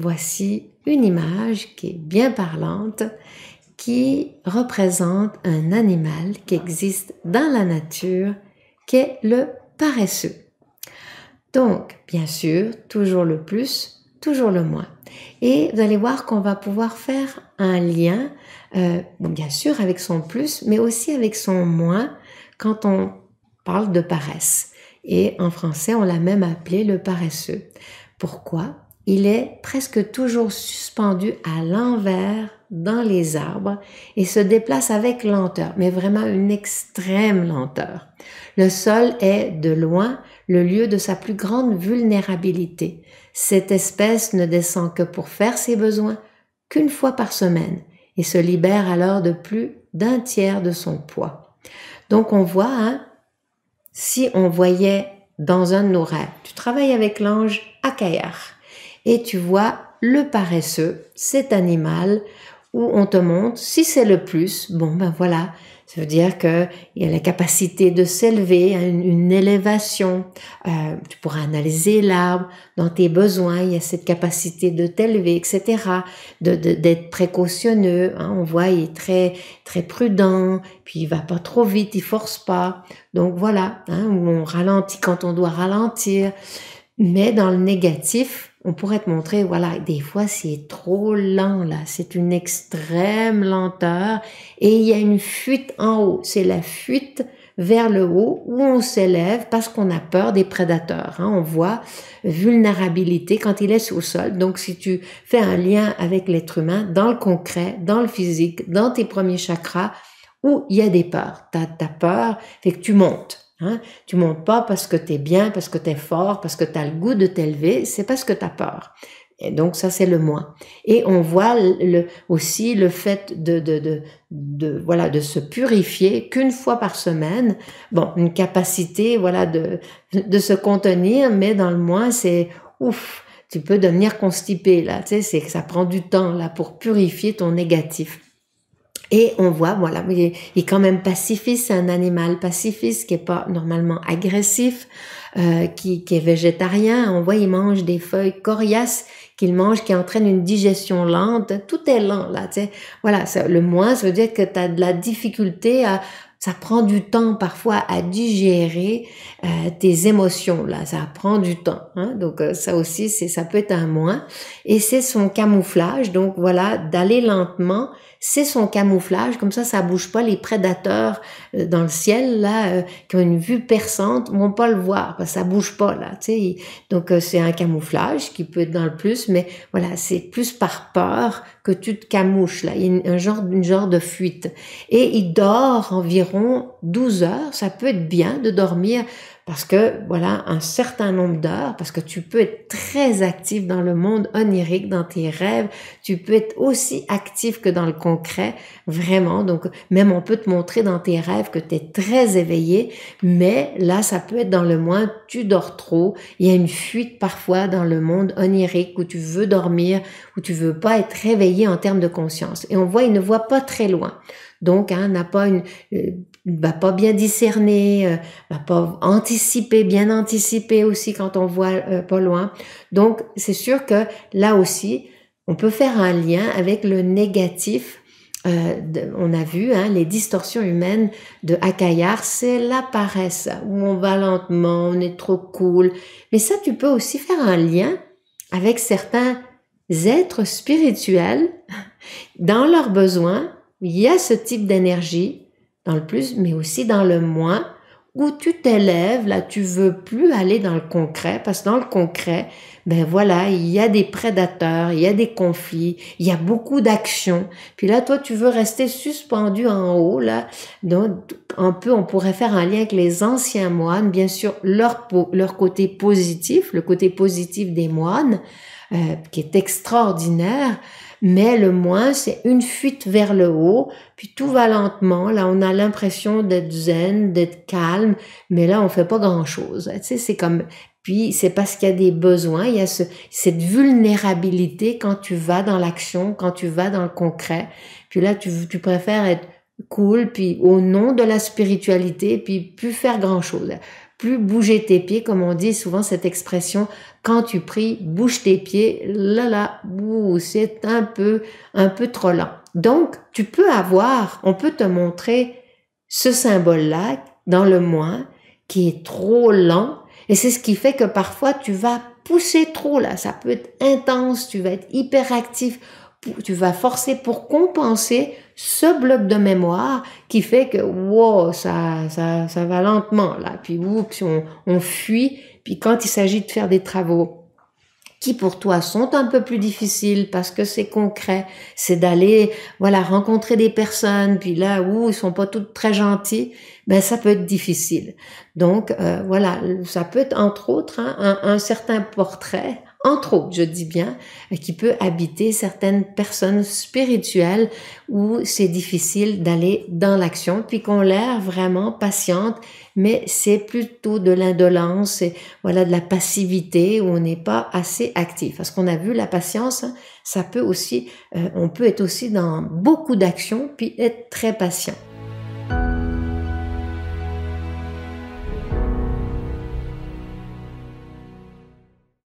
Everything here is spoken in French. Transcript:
Voici une image qui est bien parlante, qui représente un animal qui existe dans la nature, qui est le paresseux. Donc, bien sûr, toujours le plus, toujours le moins. Et vous allez voir qu'on va pouvoir faire un lien, euh, bien sûr avec son plus, mais aussi avec son moins quand on parle de paresse. Et en français, on l'a même appelé le paresseux. Pourquoi il est presque toujours suspendu à l'envers dans les arbres et se déplace avec lenteur, mais vraiment une extrême lenteur. Le sol est de loin le lieu de sa plus grande vulnérabilité. Cette espèce ne descend que pour faire ses besoins qu'une fois par semaine et se libère alors de plus d'un tiers de son poids. Donc on voit, hein, si on voyait dans un de nos rêves, tu travailles avec l'ange à Caillard et tu vois le paresseux, cet animal où on te montre si c'est le plus, bon ben voilà, ça veut dire qu'il il a la capacité de s'élever une, élévation. Euh, tu pourras analyser l'arbre dans tes besoins. Il y a cette capacité de t'élever, etc. d'être précautionneux. Hein. On voit il est très prudent. Puis il va pas trop vite, il force pas. Donc voilà, hein, on ralentit quand on doit ralentir. Mais dans le négatif, on pourrait te montrer, voilà, des fois c'est trop lent là, c'est une extrême lenteur et il y a une fuite en haut, c'est la fuite vers le haut où on s'élève parce qu'on a peur des prédateurs. Hein. On voit vulnérabilité quand il est au sol. Donc si tu fais un lien avec l'être humain dans le concret, dans le physique, dans tes premiers chakras, où il y a des peurs, ta as, peur, fait que tu montes Hein. Tu montes pas parce que tu es bien, parce que tu es fort, parce que tu as le goût de t'élever, c'est parce que tu as peur. Et donc ça c'est le moins. Et on voit aussi le fait de, de, de, de, voilà de se purifier qu'une fois par semaine. Bon, une capacité voilà de, de se contenir, mais dans le moins c'est ouf. Tu peux devenir constipé là. Tu sais, c'est que ça prend du temps là pour purifier ton négatif. Et on voit, voilà, il est, quand même pacifiste, c'est un animal pacifiste qui est pas normalement agressif, euh, qui, qui, est végétarien. On voit, il mange des feuilles coriaces qu'il mange, qui entraîne une digestion lente. Tout est lent, là, tu sais. Voilà, ça, le moins, ça veut dire que tu as de la difficulté à ça prend du temps parfois à digérer euh, tes émotions là. Ça prend du temps. Hein. Donc euh, ça aussi, c'est ça peut être un moins. Et c'est son camouflage. Donc voilà, d'aller lentement, c'est son camouflage. Comme ça, ça bouge pas. Les prédateurs euh, dans le ciel là, euh, qui ont une vue perçante, vont pas le voir. Parce que ça bouge pas là. Donc c'est un camouflage qui peut être dans le plus, mais voilà, c'est plus par peur que tu te camouches là. Il y un genre, genre de fuite. Et il dort environ 12 heures. Ça peut être bien de dormir parce que voilà un certain nombre d'heures, parce que tu peux être très actif dans le monde onirique, dans tes rêves, tu peux être aussi actif que dans le concret, vraiment. Donc même on peut te montrer dans tes rêves que tu es très éveillé, mais là ça peut être dans le moins, tu dors trop, il y a une fuite parfois dans le monde onirique où tu veux dormir, où tu veux pas être réveillé en termes de conscience. Et on voit, il ne voit pas très loin donc hein, n'a pas une euh, pas bien discerner, euh, pas anticiper, bien anticiper aussi quand on voit euh, pas loin. Donc c'est sûr que là aussi, on peut faire un lien avec le négatif. Euh, on a vu hein, les distorsions humaines de Akayar, c'est la paresse où on va lentement, on est trop cool. Mais ça, tu peux aussi faire un lien avec certains êtres spirituels dans leurs besoins il y a ce type d'énergie dans le plus, mais aussi dans le moins, où tu t'élèves, là, tu veux plus aller dans le concret, parce que dans le concret, ben voilà, il y a des prédateurs, il y a des conflits, il y a beaucoup d'actions. Puis là, toi, tu veux rester suspendu en haut, là. Donc, un peu, on pourrait faire un lien avec les anciens moines, bien sûr, leur, leur côté positif, le côté positif des moines, euh, qui est extraordinaire, mais le moins, c'est une fuite vers le haut, puis tout va lentement. Là, on a l'impression d'être zen, d'être calme, mais là, on fait pas grand-chose. Tu sais, c'est comme... Puis, c'est parce qu'il y a des besoins, il y a ce, cette vulnérabilité quand tu vas dans l'action, quand tu vas dans le concret. Puis là, tu, tu préfères être cool, puis au nom de la spiritualité, puis plus faire grand-chose plus bouger tes pieds, comme on dit souvent cette expression, quand tu pries, bouge tes pieds, là là, c'est un peu, un peu trop lent. Donc, tu peux avoir, on peut te montrer ce symbole-là dans le moins, qui est trop lent et c'est ce qui fait que parfois tu vas pousser trop là, ça peut être intense, tu vas être hyperactif tu vas forcer pour compenser ce bloc de mémoire qui fait que, wow, ça, ça, ça va lentement, là. Puis, on, fuit. Puis, quand il s'agit de faire des travaux qui pour toi sont un peu plus difficiles parce que c'est concret, c'est d'aller voilà rencontrer des personnes puis là où ils sont pas toutes très gentils, ben ça peut être difficile. Donc euh, voilà, ça peut être entre autres hein, un, certain portrait entre autres, je dis bien, euh, qui peut habiter certaines personnes spirituelles où c'est difficile d'aller dans l'action, puis qu'on l'air vraiment patiente, mais c'est plutôt de l'indolence et voilà de la passivité où on n'est pas assez actif. Parce qu'on a vu la patience, hein, ça peut aussi, euh, on peut être aussi dans beaucoup d'actions puis être très patient.